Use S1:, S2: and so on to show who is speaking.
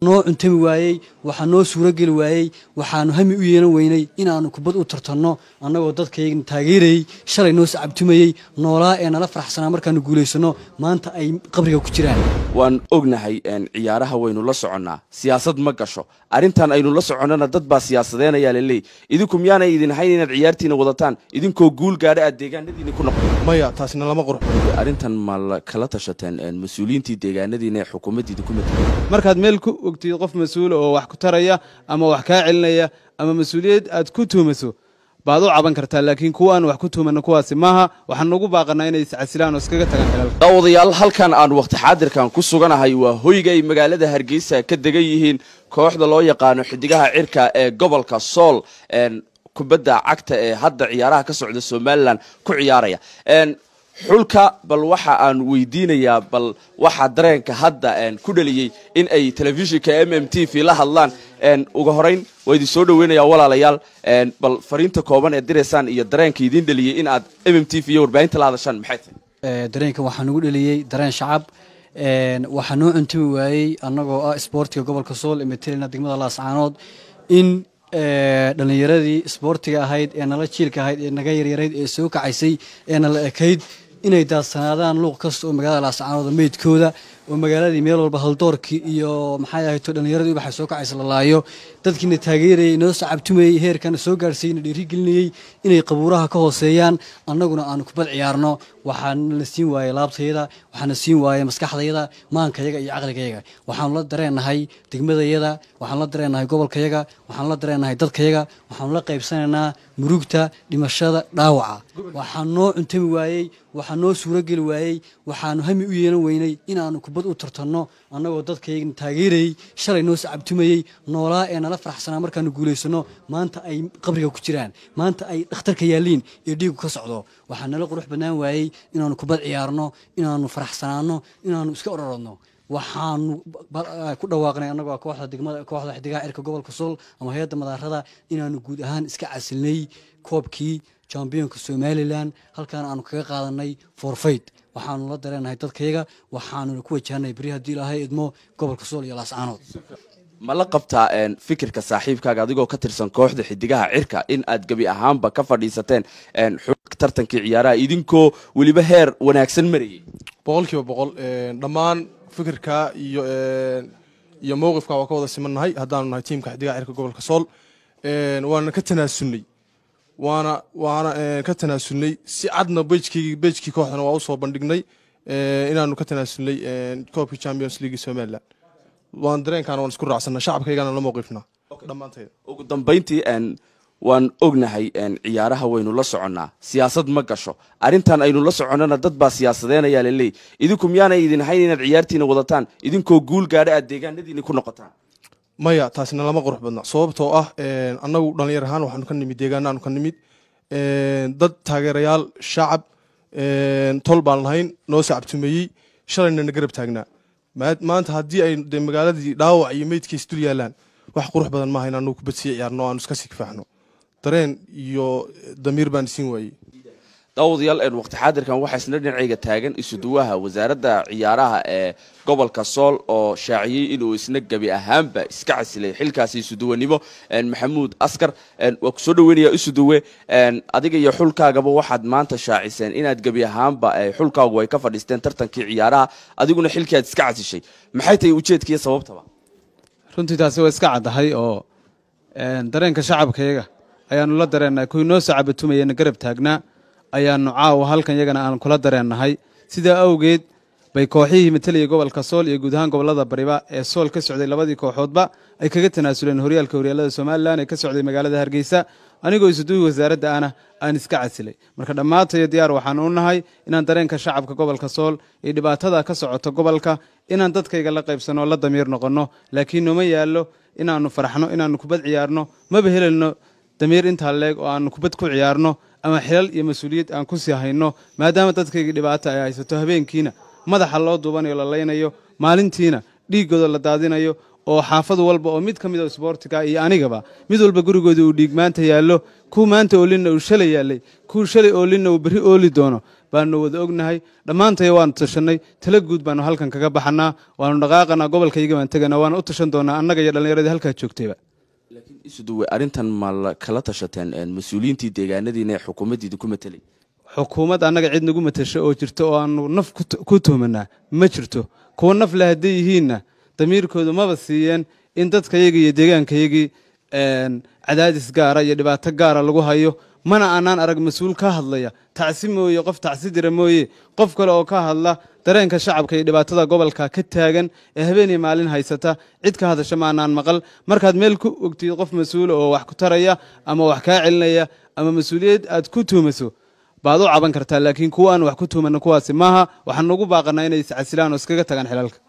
S1: noo cuntami waayey waxaa noo suurogeli waayey waxaanu hami u yeelan weynay inaanu kubad u tartanno annagoo dadkayga taageerayey shalay noo sacabtumayey noolaa ee nala faraxsanaa markaanu guulaysanno maanta ay qabriga ku jiraan
S2: waan ognahay ciyaaraha waynu la soconnaa siyaasad ma gasho arrintan aynu la soconnana dad baa siyaasadeynayaa laleey idinku miyaanay idin hayn inaad ciyaartiina wadataan idinkoo guul gaadha aad deegaanadiinni ku noqon maya taasina lama qoro arrintan ma kala tashateen mas-uuliyiintii deegaanadiina ee xukuumadda idinku mid meel
S3: ogtihiid qof mas-uula oo wax ku taraya ama wax kaa celinaya ama mas-uuliyad aad ku tuhumaso baad u caban kartaa laakiin kuwaaan wax ku tuhumana kuwaasi maaha waxaan ugu baaqanaa inay iscasilaan oo iskaga
S2: tagaan xelalka daawadayaal halkan aan waqti xaadirkan ku suganahay waa hoyga ay magaalada hargeysa ka degan yihiin kooxda loo yaqaano xidigaha cirka ee gobolka sool kubadda cagta ee hadda ciyaaraha ka socda somalilan ku ciyaaraya xulka bal waxa aan weydiinayaa bal waxaa dareenka hadda ku dhaliyey in ay telefishinka m m t v la hadlaan uga horeyn waa idin soo dhoweynaya walaalayaal bal fariinta kooban ee diraysaan iyo dareenka idiin dhaliyey inaad m m t v iyo warbaahinta la hadashaan maxay tahay
S1: eh, dareenka waxaa nagu dhaliyey dareen shacab waxaa noo cuntumi waayey annagoo ah isboortiga gobolka sool ee metelena degmada laascaanood in eh, dhallinyaradii isboortiga ahayd ee nala jiilka ahayd ee naga yaryarayd ee soo kacaysay ee nala ekayd inay daadsanaadaan luuq kasta oo magaalada laascaanood meydkooda oo magaaladii meel walba haldoorkii iyo maxay ahayd dhallinyaradii ubaxa soo kacaysa lalaayo dadkiina taageerayay inoo sacabtumayey heerkana soo gaarsiiyeyna dhiirigelinayey inay qabuuraha ka hooseeyaan annaguna aanu kubad ciyaarno waxaana la siin waayey laabtayada waxaana siin waayey maskaxdayada maankayaga iyo caqligayaga waxaanu la dareennahay degmadayada waxaanu la dareennahay gobolkayaga waxaanu la dareennahay dadkayaga waxaanu la qaybsanaynaa murugta dhimashada dhaawaca waxaa noo cuntami waayey waxaa noo suurageli waayey waxaanu hami u yeelan weynay inaannu kubad u tartanno annagoo dadkaygna taageerayey shalay noo sacabtumayey noolaa ee nala faraxsanaa markaanu guulaysanno maanta ay qabriga ku jiraan maanta ay dhakhtarka yaalliin ee dhiigu ka socdo waxaa nala qurux badnaan waayey inaanu kubad ciyaarno inaanu faraxsanaano inaanu iska ororoodno waxaanu ku dhawaaqnay annagoo ah kooxda degmada kooxda xidigaha cirka gobolka sul ama hay-adda madaarada inaanu guud ahaan iska casilnay koobkii jambiyonka somalilan halkaan aanu kaga qaadanay forfait waxaanu la dareenahay dadkayaga waxaanuna ku wajahanay beri haddii ilaahay idmo gobolka sul iyo laascaanood
S2: ma la qabtaa fikirka saaxiibkaaga adigoo ka tirsan kooxda xidigaha cirka in aad gebi ahaanba ka fadhiisateen tartankii ciyaaraha idinkoo weliba heer wanaagsan marayay
S4: boqolkiiba boqol dhammaan fikirka iyo iyo mowqifka waa ka wada simannahay haddaanu nahay tiimka xidigaha cirka gobolka sool waana ka tanaasulnay waana waana ka tanaasulnay si cadna bejkii bejkii kooxdana waa usoo bandhignay inaanu ka tanaasulnay koobkii champions league somalilan waan dareenkaana waan isku raacsanna shacabkaygana la mowqifna dhammaanteeda
S2: ugu dambayntii waan ognahay ciyaaraha waynu la soconnaa siyaasad ma gasho arrintan aynu la soconnana dad baa siyaasadeenayaa laleey idinku miyaanay idin hayn inaad ciyaartiina wadataan idinkoo guul gaadha aad deegaanadiinni ku noqotaan
S4: maya taasina lama qurux badna sababtoo ah annagu dhallinyar ahaan waxaanu ka nimid deegaanaanu ka nimid dad taageerayaal shacab tol baan lahayn noo sacabtumeeyey shalayna garab taagnaa maanta haddii ay magaaladii dhaawac iyo meydkiis dul yaalaan wax qurux badan maaha in aanu kubadsiiya ciyaarno o aanu iska sikfaxno dareen iyo eh, damiir baan siin waayey
S2: dawadayaal eh, waqti xaadirkan waxaa isna dhinacayga taagan isuduwaha wasaaradda ciyaaraha ee eh, gobolka sool oo shaaciyey inuu isna gebi ahaanba iska casilay xilkaasi isuduwanimo maxamuud askar waa kusoo dhaweynayaa isuduwe adiga iyo xulkaagaba waxaad maanta shaaciseen inaad gebi ahaanba xulkaagu ay ka fadhiisteen tartankii ciyaaraha adiguna xilkii iska casishay maxay tahay ujeedkiiyo sababtaba
S3: runtii taasi waa iska caddahay oo dareenka shacabkayaga ayaanu la dareennahay kuwii noo soo garab taagnaa ayaanu caawa halkan iyagana aan kula dareennahay sidaa awgeed bay kooxihii matelaya gobolka sool iyo guud ahaan gobollada bariba ee sool ka socday labadii kooxoodba ay kaga tanaasuleen horyaalka horyaalada somalilan ee ka socday magaalada hargeysa anigoo isuduwi wasaaradda ahna aan iska casilay marka dhammaantayo diyaar waxaan u nahay inaan dareenka shacabka gobolka sool iyo dhibaatada ka socota gobolka inaan dadkayga la qaybsanno la damiir noqonno laakiin nooma yaallo inaannu farxno inaannu kubad ciyaarno maba helayno damiir intaa leeg oo aanu kubad ku ciyaarno ama xilal iyo mas-uuliyad aan ku sii hayno maadaama dadkaygii dhibaata ay haysato habeenkiina madaxa loo duubanayo la laynayo maalintiina dhiiggooda la daadinayo oo xaafad walba oo mid ka mid a ah isboortiga iyo anigaba mid walba gurigoodii uu dhiig maanta yaallo kuu maanta oolinna uu shalay yaallay kuu shalay oolinna uu berri ooli doono baanu wada ognahay dhammaantaya waanu tashannay tala guud baanu halkan kaga baxanaa waanu dhaqaaqanaa gobolkayaga baan teganaa waana u tashan doonaa annaga iyo dhallinyaradii halkaa joogtayba
S2: laakiin isuduwe arrintan ma kala tashateen mas-uuliyiintii deegaanadiina ee xukuumaddiida ku matelay
S3: xukuumad annaga cid nagu matasho oo jirto oo aanu naf ku tuhmanaa ma jirto kuwa naf le hadday yihiinna damiirkoodu maba siiyeen in dadkayagii iyo deegaankayagii cadaadis gaara iyo dhibaato gaara lagu hayo mana aanaan arag mas-uul ka hadlaya tacsi mooye qof tacsi dira mooye qof kale oo ka hadla dareenka shacabka iyo dhibaatada gobolka ka taagan ee habeeniya maalin haysata cid ka hadasha maanaan maqal markaad meel ku ogtid qof mas-uula oo wax ku taraya ama wax kaa celinaya ama mas-uuliyad aad ku tuumaso baad u caban kartaa laakiin kuwa aan wax ku tuumanna kuwaasi maaha waxaan ugu baaqanaa inay iscasilaan oo iskaga tagaan xilalka